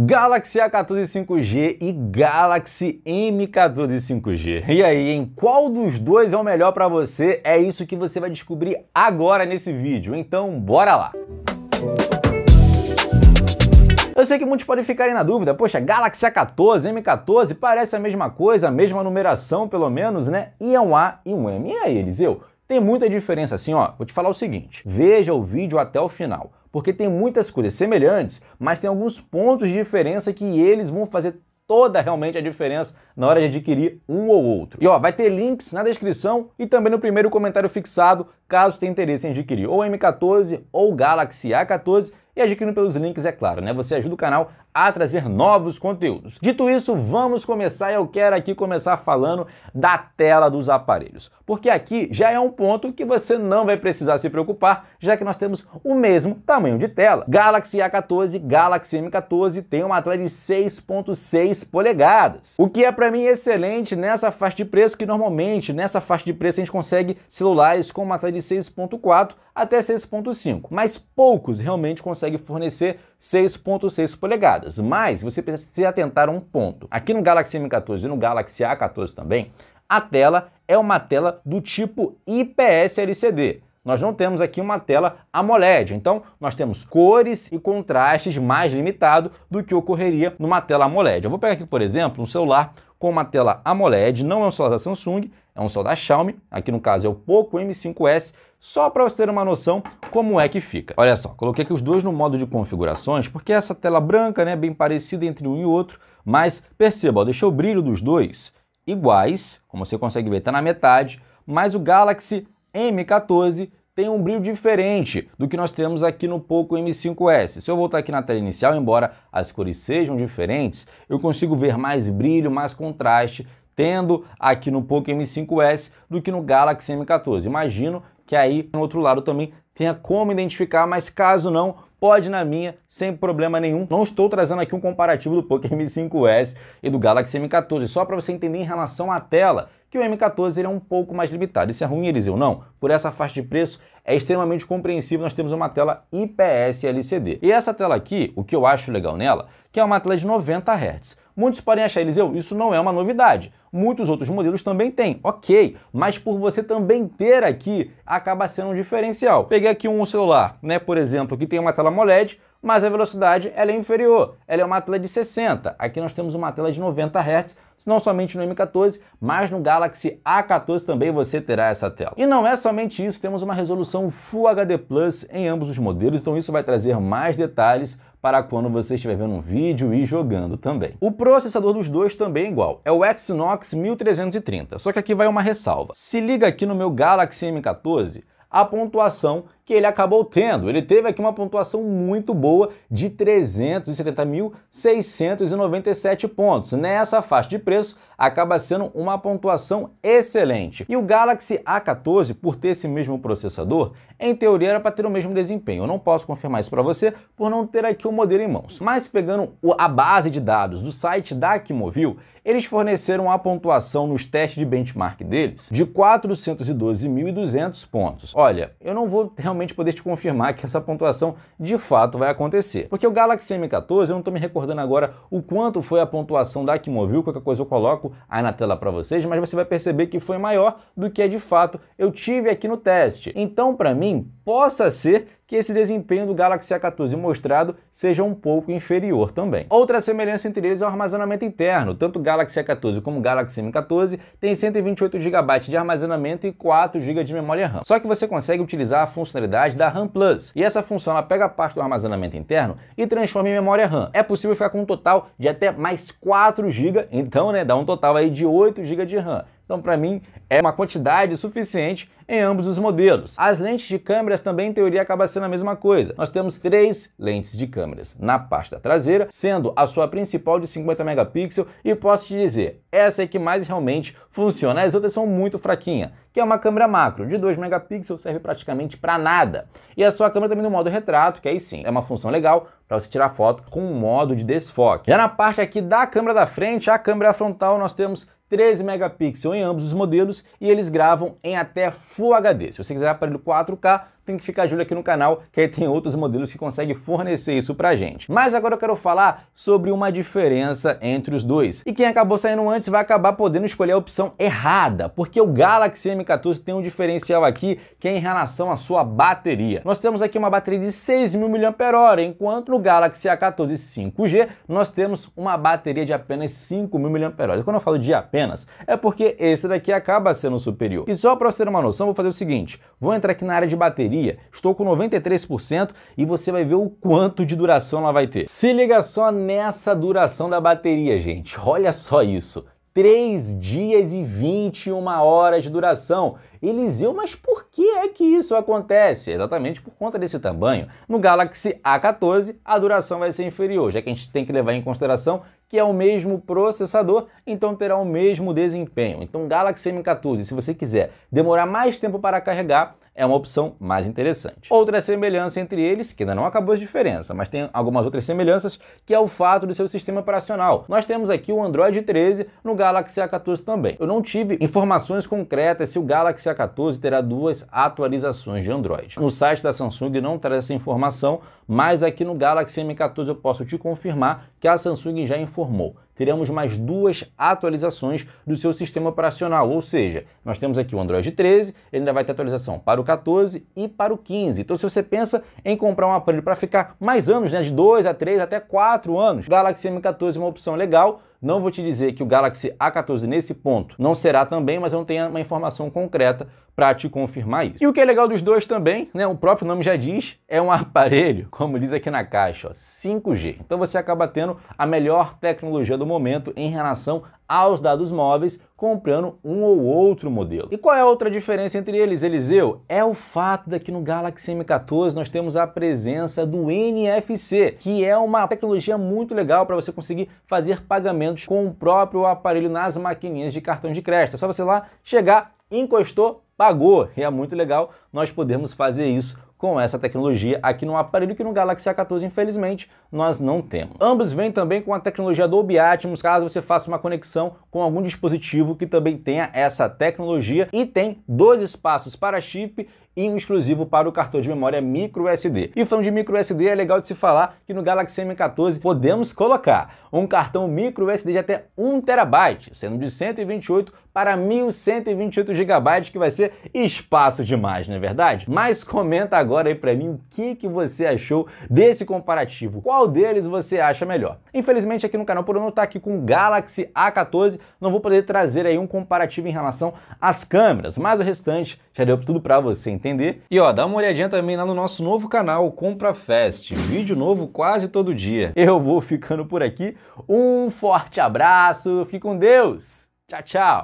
Galaxy A14 5G e Galaxy M14 5G. E aí, em qual dos dois é o melhor para você? É isso que você vai descobrir agora nesse vídeo. Então, bora lá. Eu sei que muitos podem ficarem na dúvida, poxa, Galaxy A14, M14, parece a mesma coisa, a mesma numeração pelo menos, né? E é um A e um M. E aí, Eliseu? Tem muita diferença assim, ó. Vou te falar o seguinte, veja o vídeo até o final porque tem muitas coisas semelhantes, mas tem alguns pontos de diferença que eles vão fazer toda realmente a diferença na hora de adquirir um ou outro. E ó, vai ter links na descrição e também no primeiro comentário fixado, caso tenha interesse em adquirir ou M14 ou Galaxy A14 e adquirindo pelos links, é claro, né? Você ajuda o canal a trazer novos conteúdos. Dito isso, vamos começar e eu quero aqui começar falando da tela dos aparelhos, porque aqui já é um ponto que você não vai precisar se preocupar, já que nós temos o mesmo tamanho de tela. Galaxy A14, Galaxy M14 tem uma tela de 6.6 polegadas, o que é para mim excelente nessa faixa de preço que normalmente nessa faixa de preço a gente consegue celulares com uma tela de 6.4 até 6.5, mas poucos realmente conseguem fornecer 6.6 polegadas. Mas você precisa se atentar a um ponto. Aqui no Galaxy M14 e no Galaxy A14 também, a tela é uma tela do tipo IPS LCD. Nós não temos aqui uma tela AMOLED, então nós temos cores e contrastes mais limitado do que ocorreria numa tela AMOLED. Eu vou pegar aqui, por exemplo, um celular com uma tela AMOLED, não é um celular da Samsung, é um celular da Xiaomi, aqui no caso é o Poco M5S, só para você ter uma noção como é que fica. Olha só, coloquei aqui os dois no modo de configurações, porque essa tela branca né, é bem parecida entre um e outro, mas perceba, ó, deixei o brilho dos dois iguais, como você consegue ver, está na metade, mas o Galaxy M14 tem um brilho diferente do que nós temos aqui no Poco M5S. Se eu voltar aqui na tela inicial, embora as cores sejam diferentes, eu consigo ver mais brilho, mais contraste, tendo aqui no Poco M5S do que no Galaxy M14. Imagino que aí, no outro lado também, tenha como identificar, mas caso não, pode na minha, sem problema nenhum. Não estou trazendo aqui um comparativo do Poco M5S e do Galaxy M14, só para você entender em relação à tela, que o M14 ele é um pouco mais limitado. Isso é ruim, Eliseu? Não. Por essa faixa de preço, é extremamente compreensível, nós temos uma tela IPS LCD. E essa tela aqui, o que eu acho legal nela, que é uma tela de 90 Hz. Muitos podem achar, Eliseu, isso não é uma novidade. Muitos outros modelos também têm, ok, mas por você também ter aqui, acaba sendo um diferencial. Peguei aqui um celular, né, por exemplo, que tem uma tela AMOLED, mas a velocidade ela é inferior, ela é uma tela de 60. Aqui nós temos uma tela de 90 Hz, não somente no M14, mas no Galaxy A14 também você terá essa tela. E não é somente isso, temos uma resolução Full HD Plus em ambos os modelos, então isso vai trazer mais detalhes para quando você estiver vendo um vídeo e jogando também. O processador dos dois também é igual, é o Exynos 1330, só que aqui vai uma ressalva. Se liga aqui no meu Galaxy M14, a pontuação que ele acabou tendo. Ele teve aqui uma pontuação muito boa de 370.697 pontos. Nessa faixa de preço, acaba sendo uma pontuação excelente. E o Galaxy A14, por ter esse mesmo processador, em teoria era para ter o mesmo desempenho. Eu não posso confirmar isso para você por não ter aqui o modelo em mãos. Mas pegando a base de dados do site da Kimovil, eles forneceram a pontuação nos testes de benchmark deles de 412.200 pontos. Olha, eu não vou realmente realmente poder te confirmar que essa pontuação de fato vai acontecer. Porque o Galaxy M14, eu não estou me recordando agora o quanto foi a pontuação da Akmovil, qualquer coisa eu coloco aí na tela para vocês, mas você vai perceber que foi maior do que é de fato eu tive aqui no teste. Então, para mim, possa ser que esse desempenho do Galaxy A14 mostrado seja um pouco inferior também. Outra semelhança entre eles é o armazenamento interno. Tanto o Galaxy A14 como o Galaxy M14 tem 128 GB de armazenamento e 4 GB de memória RAM. Só que você consegue utilizar a funcionalidade da RAM Plus. E essa função ela pega a parte do armazenamento interno e transforma em memória RAM. É possível ficar com um total de até mais 4 GB, então né, dá um total aí de 8 GB de RAM. Então, para mim, é uma quantidade suficiente em ambos os modelos. As lentes de câmeras também, em teoria, acaba sendo a mesma coisa. Nós temos três lentes de câmeras na parte da traseira, sendo a sua principal de 50 megapixels e posso te dizer, essa é que mais realmente funciona. As outras são muito fraquinha, que é uma câmera macro de 2 megapixels, serve praticamente para nada. E a sua câmera também no modo retrato, que aí sim, é uma função legal para você tirar foto com um modo de desfoque. Já na parte aqui da câmera da frente, a câmera frontal, nós temos 13 megapixels em ambos os modelos e eles gravam em até Full HD. Se você quiser aparelho 4K, tem que ficar de olho aqui no canal, que aí tem outros modelos que conseguem fornecer isso pra gente. Mas agora eu quero falar sobre uma diferença entre os dois. E quem acabou saindo antes vai acabar podendo escolher a opção errada, porque o Galaxy M14 tem um diferencial aqui que é em relação à sua bateria. Nós temos aqui uma bateria de 6.000 mAh, enquanto no Galaxy A14 5G nós temos uma bateria de apenas 5.000 mAh. Quando eu falo de apenas, é porque esse daqui acaba sendo superior. E só para você ter uma noção, vou fazer o seguinte, vou entrar aqui na área de bateria bateria. Estou com 93% e você vai ver o quanto de duração ela vai ter. Se liga só nessa duração da bateria, gente. Olha só isso. 3 dias e 21 horas de duração. Eliseu, mas por que é que isso acontece? Exatamente por conta desse tamanho. No Galaxy A14, a duração vai ser inferior, já que a gente tem que levar em consideração que é o mesmo processador, então terá o mesmo desempenho. Então, Galaxy M14, se você quiser demorar mais tempo para carregar, é uma opção mais interessante. Outra semelhança entre eles, que ainda não acabou as diferenças, mas tem algumas outras semelhanças, que é o fato do seu sistema operacional. Nós temos aqui o Android 13 no Galaxy A14 também. Eu não tive informações concretas se o Galaxy A14 terá duas atualizações de Android. No site da Samsung não traz essa informação, mas aqui no Galaxy M14 eu posso te confirmar que a Samsung já informou teremos mais duas atualizações do seu sistema operacional, ou seja, nós temos aqui o Android 13, ele ainda vai ter atualização para o 14 e para o 15. Então se você pensa em comprar um aparelho para ficar mais anos, né, de 2 a 3 até 4 anos, Galaxy M14 é uma opção legal, não vou te dizer que o Galaxy A14 nesse ponto não será também, mas eu não tenho uma informação concreta para te confirmar isso. E o que é legal dos dois também, né, o próprio nome já diz, é um aparelho, como diz aqui na caixa, ó, 5G. Então você acaba tendo a melhor tecnologia do momento em relação aos dados móveis comprando um ou outro modelo. E qual é a outra diferença entre eles, Eliseu? É o fato de que no Galaxy M14 nós temos a presença do NFC, que é uma tecnologia muito legal para você conseguir fazer pagamentos com o próprio aparelho nas maquininhas de cartão de crédito. É só você lá chegar, encostou, pagou. E é muito legal nós podemos fazer isso com essa tecnologia aqui no aparelho que no Galaxy A14, infelizmente, nós não temos. Ambos vêm também com a tecnologia Dolby Atmos, caso você faça uma conexão com algum dispositivo que também tenha essa tecnologia e tem dois espaços para chip e um exclusivo para o cartão de memória micro SD. E falando de micro SD, é legal de se falar que no Galaxy M14 podemos colocar um cartão micro SD de até 1 terabyte, sendo de 128 para 1128 GB, que vai ser espaço demais, não é verdade? Mas comenta agora aí para mim o que, que você achou desse comparativo. Qual qual deles você acha melhor. Infelizmente aqui no canal, por eu não estar tá aqui com o Galaxy A14, não vou poder trazer aí um comparativo em relação às câmeras, mas o restante já deu tudo para você entender. E ó, dá uma olhadinha também lá no nosso novo canal, Compra Fest, vídeo novo quase todo dia. Eu vou ficando por aqui, um forte abraço, fique com Deus, tchau, tchau!